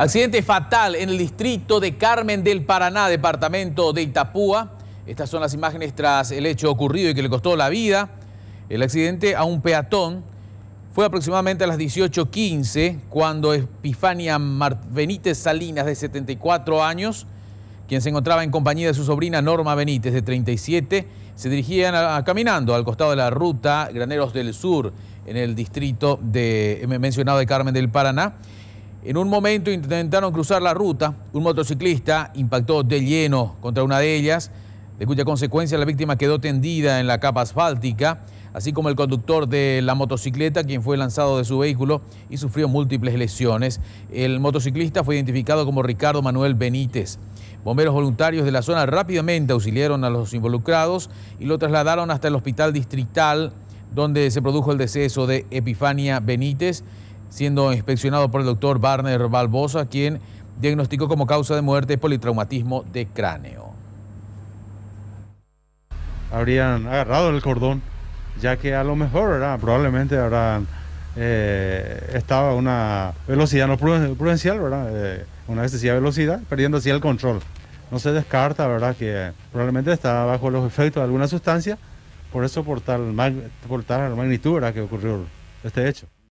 Accidente fatal en el distrito de Carmen del Paraná, departamento de Itapúa. Estas son las imágenes tras el hecho ocurrido y que le costó la vida. El accidente a un peatón fue aproximadamente a las 18.15 cuando Epifania Benítez Salinas, de 74 años, quien se encontraba en compañía de su sobrina Norma Benítez, de 37, se dirigían caminando al costado de la ruta Graneros del Sur, en el distrito de, mencionado de Carmen del Paraná, en un momento intentaron cruzar la ruta, un motociclista impactó de lleno contra una de ellas, de cuya consecuencia la víctima quedó tendida en la capa asfáltica, así como el conductor de la motocicleta, quien fue lanzado de su vehículo y sufrió múltiples lesiones. El motociclista fue identificado como Ricardo Manuel Benítez. Bomberos voluntarios de la zona rápidamente auxiliaron a los involucrados y lo trasladaron hasta el hospital distrital donde se produjo el deceso de Epifania Benítez, siendo inspeccionado por el doctor Barner Balbosa, quien diagnosticó como causa de muerte politraumatismo de cráneo. Habrían agarrado el cordón, ya que a lo mejor ¿verdad? probablemente habrán eh, estaba una velocidad no prudencial, ¿verdad? Eh, una excesiva velocidad, perdiendo así el control. No se descarta, ¿verdad?, que probablemente estaba bajo los efectos de alguna sustancia, por eso por tal, magnitud, que ocurrió este hecho.